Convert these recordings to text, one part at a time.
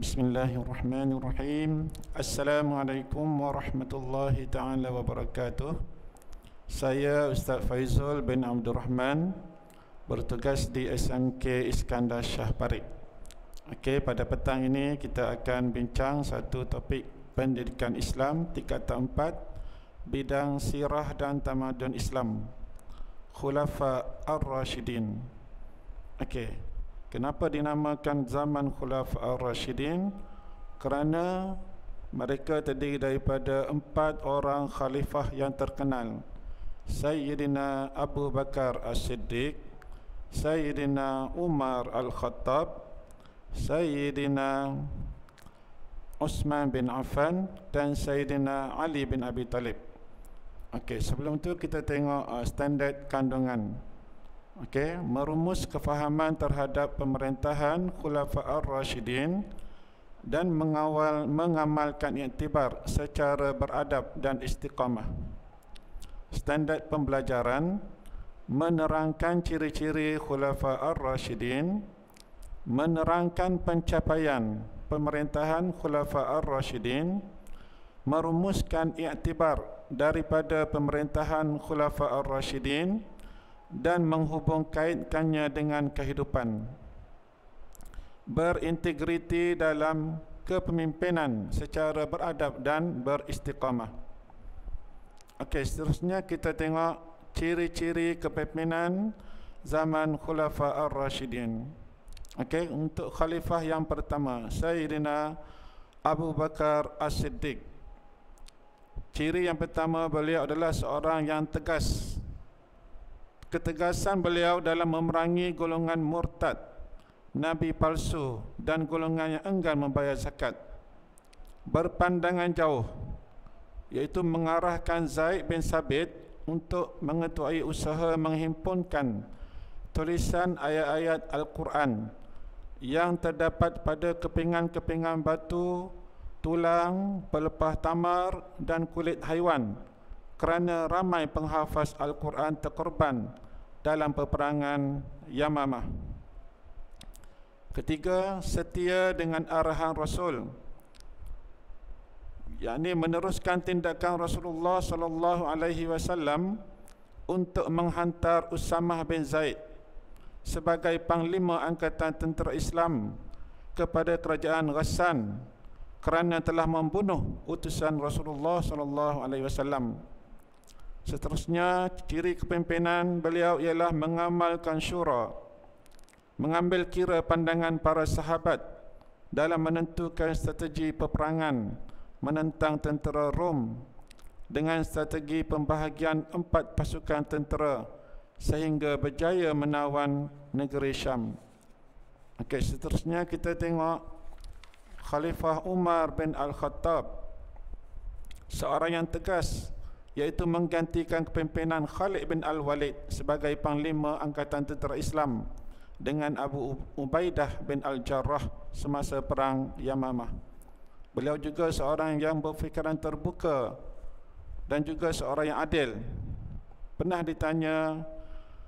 Bismillahirrahmanirrahim. Assalamualaikum warahmatullahi taala wabarakatuh. Saya Ustaz Faizul bin Abdul Rahman bertugas di SMK Iskandar Shah Parit. Okay, pada petang ini kita akan bincang satu topik pendidikan Islam tingkat 4 bidang sirah dan tamadun Islam. Khulafa Ar-Rashidin. Okey. Kenapa dinamakan zaman Khulaf Ar-Rashidin? Kerana mereka terdiri daripada empat orang khalifah yang terkenal. Sayyidina Abu Bakar al siddiq Sayyidina Umar Al-Khattab, Sayyidina Osman bin Affan dan Sayyidina Ali bin Abi Talib. Okay, sebelum tu kita tengok uh, standard kandungan okay, merumus kefahaman terhadap pemerintahan Khulafa Ar-Rashidin dan mengawal mengamalkan iktibar secara beradab dan istiqamah. Standard pembelajaran menerangkan ciri-ciri Khulafa Ar-Rashidin, menerangkan pencapaian pemerintahan Khulafa Ar-Rashidin, merumuskan iktibar daripada pemerintahan Khulafa Ar-Rashidin, dan menghubungkaitkannya dengan kehidupan berintegriti dalam kepemimpinan secara beradab dan beristiqamah. Okey, seterusnya kita tengok ciri-ciri kepemimpinan zaman Khulafa Ar-Rashidin. Okey, untuk khalifah yang pertama, Sayyidina Abu Bakar As-Siddiq. Ciri yang pertama beliau adalah seorang yang tegas ketegasan beliau dalam memerangi golongan murtad nabi palsu dan golongan yang enggan membayar zakat berpandangan jauh iaitu mengarahkan Zaid bin Sabit untuk mengetuai usaha menghimpunkan tulisan ayat-ayat Al-Quran yang terdapat pada kepingan-kepingan batu, tulang, pelepah tamar dan kulit haiwan kerana ramai penghafaz Al-Quran terkorban dalam peperangan Yamamah. Ketiga, setia dengan arahan Rasul. Yakni meneruskan tindakan Rasulullah sallallahu alaihi wasallam untuk menghantar Usama bin Zaid sebagai panglima angkatan tentera Islam kepada kerajaan Ghassan kerana telah membunuh utusan Rasulullah sallallahu alaihi wasallam Seterusnya ciri kepimpinan beliau ialah mengamalkan syura mengambil kira pandangan para sahabat dalam menentukan strategi peperangan menentang tentera Rom dengan strategi pembahagian empat pasukan tentera sehingga berjaya menawan negeri Syam. Okay, seterusnya kita tengok Khalifah Umar bin Al-Khattab seorang yang tegas iaitu menggantikan kepimpinan Khalid bin Al-Walid sebagai panglima angkatan tentera Islam dengan Abu Ubaidah bin Al-Jarrah semasa perang Yamamah. Beliau juga seorang yang berfikiran terbuka dan juga seorang yang adil. Pernah ditanya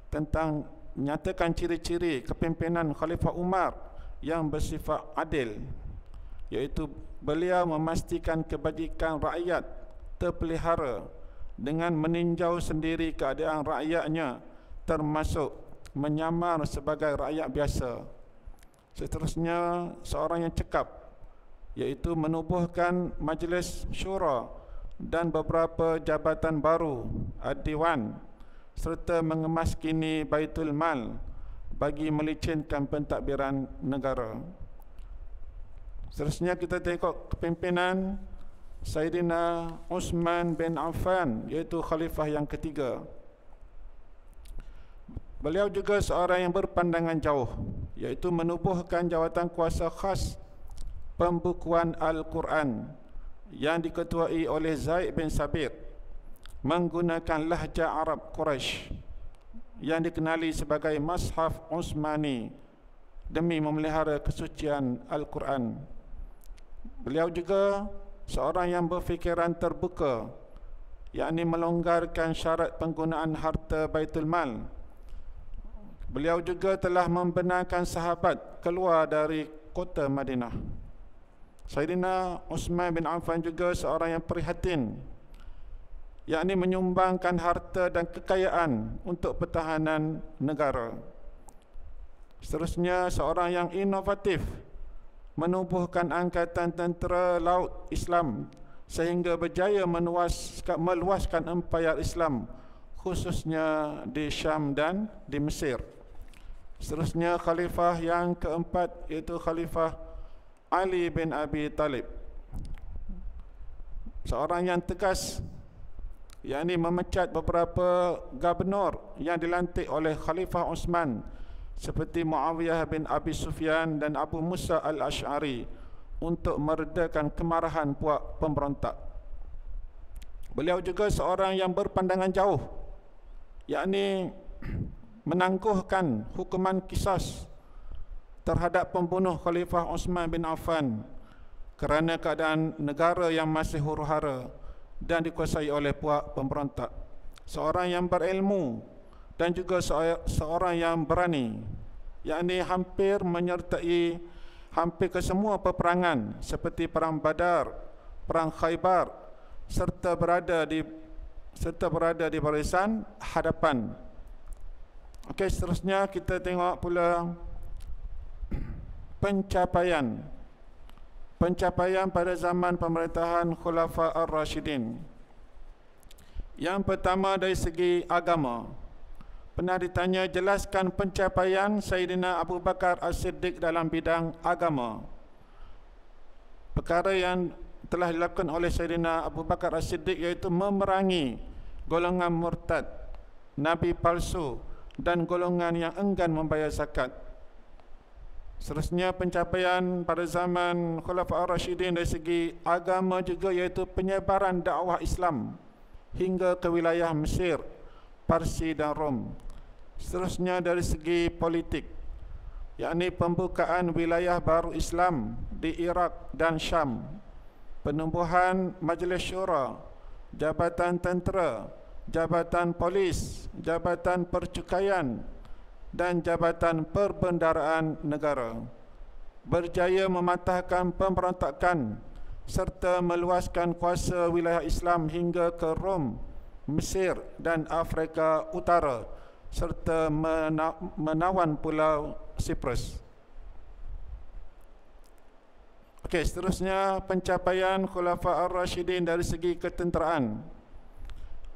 tentang nyatakan ciri-ciri kepimpinan Khalifah Umar yang bersifat adil iaitu beliau memastikan kebajikan rakyat terpelihara dengan meninjau sendiri keadaan rakyatnya termasuk menyamar sebagai rakyat biasa. Seterusnya seorang yang cekap iaitu menubuhkan majlis syura dan beberapa jabatan baru adiwan serta mengemaskini Baitul Mal bagi melicinkan pentadbiran negara. Seterusnya kita tengok kepimpinan Sayyidina Usman bin Affan iaitu khalifah yang ketiga. Beliau juga seorang yang berpandangan jauh iaitu menubuhkan jawatan kuasa khas pembukuan Al-Quran yang diketuai oleh Zaid bin Sabit menggunakan lahja Arab Quraisy yang dikenali sebagai Mashaf Usmani demi memelihara kesucian Al-Quran. Beliau juga seorang yang berfikiran terbuka yakni melonggarkan syarat penggunaan harta Baitul Mal beliau juga telah membenarkan sahabat keluar dari kota Madinah Sayyidina Uthman bin Affan juga seorang yang prihatin yakni menyumbangkan harta dan kekayaan untuk pertahanan negara seterusnya seorang yang inovatif menubuhkan angkatan tentera laut Islam sehingga berjaya menuaskan, meluaskan empayar Islam khususnya di Syam dan di Mesir. Seterusnya khalifah yang keempat iaitu khalifah Ali bin Abi Talib. Seorang yang tegas yakni memecat beberapa gubernur yang dilantik oleh khalifah Osman seperti Muawiyah bin Abi Sufyan dan Abu Musa al-Ash'ari untuk meredakan kemarahan puak pemberontak. Beliau juga seorang yang berpandangan jauh, yakni menangguhkan hukuman kisas terhadap pembunuh Khalifah Osman bin Affan kerana keadaan negara yang masih huru-hara dan dikuasai oleh puak pemberontak. Seorang yang berilmu dan juga seorang yang berani yakni hampir menyertai hampir ke semua peperangan seperti perang Badar, perang Khaybar serta berada di serta berada di barisan hadapan. Okey, seterusnya kita tengok pula pencapaian pencapaian pada zaman pemerintahan Khulafa Ar-Rashidin. Yang pertama dari segi agama, Pernah ditanya jelaskan pencapaian Sayyidina Abu Bakar As-Siddiq dalam bidang agama. Perkara yang telah dilakukan oleh Sayyidina Abu Bakar As-Siddiq iaitu memerangi golongan murtad, nabi palsu dan golongan yang enggan membayar zakat. Seterusnya pencapaian pada zaman Khulafa Ar-Rashidin dari segi agama juga iaitu penyebaran dakwah Islam hingga ke wilayah Mesir Parsi dan Rom. Seterusnya dari segi politik, yakni pembukaan wilayah baru Islam di Iraq dan Syam, penumbuhan Majlis Syura, Jabatan Tentera, Jabatan Polis, Jabatan Percukaian dan Jabatan Perbendaraan Negara berjaya mematahkan pemberontakan serta meluaskan kuasa wilayah Islam hingga ke Rom Mesir dan Afrika Utara serta menawan pulau Cyprus. Okey, seterusnya pencapaian Khulafa Ar-Rashidin dari segi ketenteraan.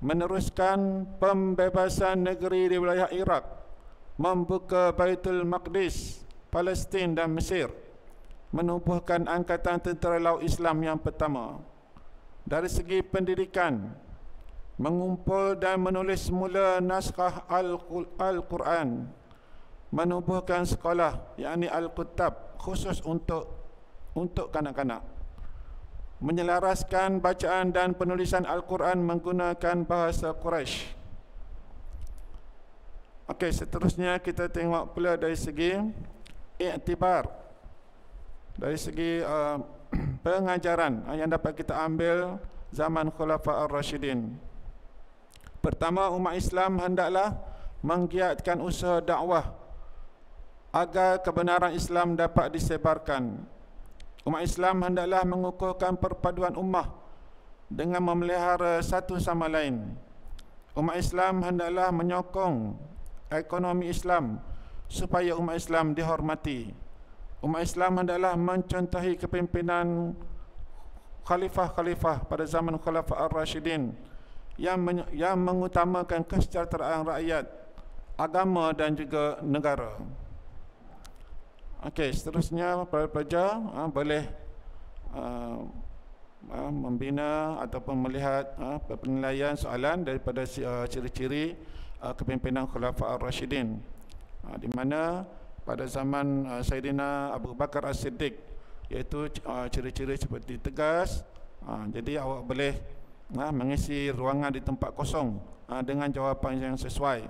Meneruskan pembebasan negeri di wilayah Iraq, membuka Baitul Maqdis, Palestin dan Mesir, menubuhkan angkatan tentera laut Islam yang pertama. Dari segi pendidikan, mengumpul dan menulis semula naskah Al-Quran menubuhkan sekolah yakni Al-Kutab khusus untuk untuk kanak-kanak menyelaraskan bacaan dan penulisan Al-Quran menggunakan bahasa Quraisy. Okey, seterusnya kita tengok pula dari segi iktibar dari segi uh, pengajaran yang dapat kita ambil zaman Khulafa Ar-Rashidin. Pertama umat Islam hendaklah menggiatkan usaha dakwah agar kebenaran Islam dapat disebarkan. Umat Islam hendaklah mengukuhkan perpaduan ummah dengan memelihara satu sama lain. Umat Islam hendaklah menyokong ekonomi Islam supaya umat Islam dihormati. Umat Islam hendaklah mencontohi kepimpinan khalifah-khalifah pada zaman Khalifah Ar-Rashidin yang men- yang mengutamakan kesejahteraan rakyat agama dan juga negara. Okey, seterusnya pelajar ha, boleh ha, ha, membina ataupun melihat ha, penilaian soalan daripada eh, ciri-ciri ha, kepimpinan Khulafah Ar-Rashidin ha, di mana pada zaman ha, eh, Sayyidina Abu Bakar As-Siddiq iaitu ciri-ciri seperti tegas ha, jadi awak boleh Nah ha, mengisi ruangan di tempat kosong ha, dengan jawapan yang sesuai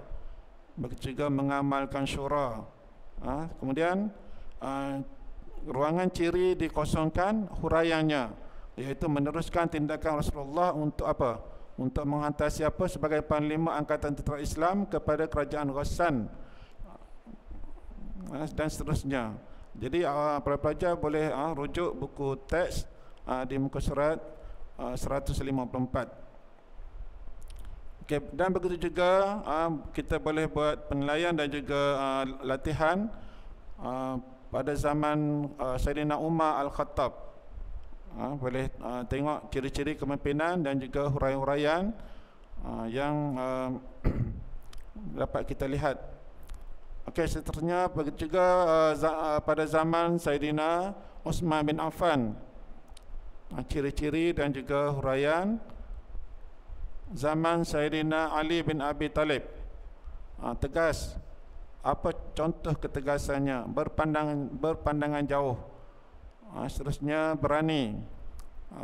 juga mengamalkan syura ha, kemudian ha, ruangan ciri dikosongkan huraiannya iaitu meneruskan tindakan Rasulullah untuk apa untuk menghantar siapa sebagai panglima angkatan tentera Islam kepada kerajaan Ghassan ha, dan seterusnya jadi ha, para pelajar boleh rujuk buku teks di muka surat 154 ah, okay, dan begitu juga ah, kita boleh buat penilaian dan juga ah, latihan pada zaman uh, Umar Al-Khattab boleh tengok ciri-ciri kemimpinan dan juga huraian-huraian yang dapat kita lihat Okey, seterusnya begitu juga pada zaman Sayyidina Osman bin Affan Ah, ciri-ciri dan juga huraian zaman Sayyidina Ali bin Abi Talib ah, tegas apa contoh ketegasannya berpandangan berpandangan jauh ah, seterusnya berani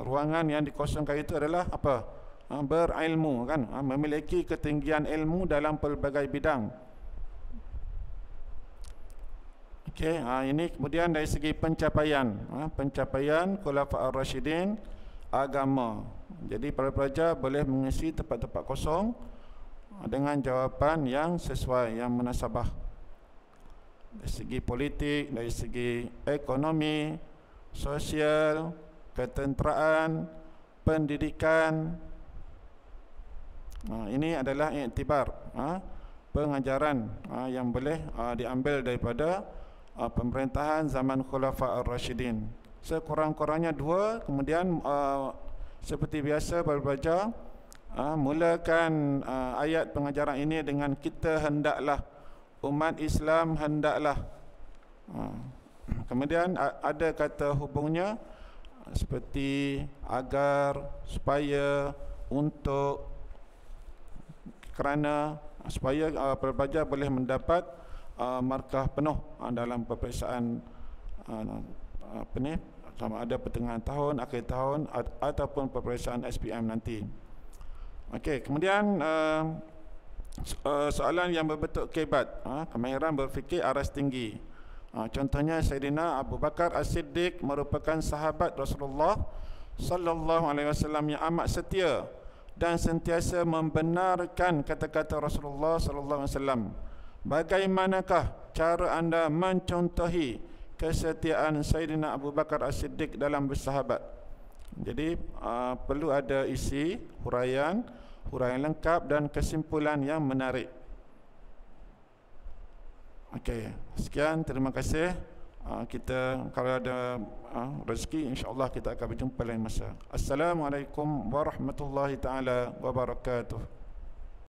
ruangan yang dikosongkan itu adalah apa berilmu kan memiliki ketinggian ilmu dalam pelbagai bidang Okey, ha, ini kemudian dari segi pencapaian, ha, pencapaian Khulafa Ar-Rashidin agama. Jadi para pelajar boleh mengisi tempat-tempat kosong ha, dengan jawapan yang sesuai, yang menasabah. Dari segi politik, dari segi ekonomi, sosial, ketenteraan, pendidikan. Ha, ini adalah iktibar ha, pengajaran ha, yang boleh ha, diambil daripada uh, pemerintahan zaman Khulafa Ar-Rashidin. Sekurang-kurangnya dua, kemudian uh, seperti biasa berbaca, uh, ah, mulakan uh, ayat pengajaran ini dengan kita hendaklah, umat Islam hendaklah. Uh, kemudian uh, ada kata hubungnya, uh, seperti agar, supaya, untuk, kerana supaya uh, pelajar boleh mendapat Uh, markah penuh uh, dalam peperiksaan uh, apa ni sama ada pertengahan tahun akhir tahun ataupun peperiksaan SPM nanti okey kemudian um, uh, soalan yang berbentuk kebat uh, kemahiran berfikir aras tinggi contohnya Sayyidina Abu Bakar As-Siddiq merupakan sahabat Rasulullah sallallahu alaihi wasallam yang amat setia dan sentiasa membenarkan kata-kata Rasulullah sallallahu alaihi wasallam Bagaimanakah cara anda mencontohi kesetiaan Sayyidina Abu Bakar As-Siddiq dalam bersahabat? Jadi uh, perlu ada isi huraian, huraian lengkap dan kesimpulan yang menarik. Okey, sekian terima kasih. Uh, kita kalau ada uh, rezeki insya-Allah kita akan berjumpa lain masa. Assalamualaikum warahmatullahi taala wabarakatuh.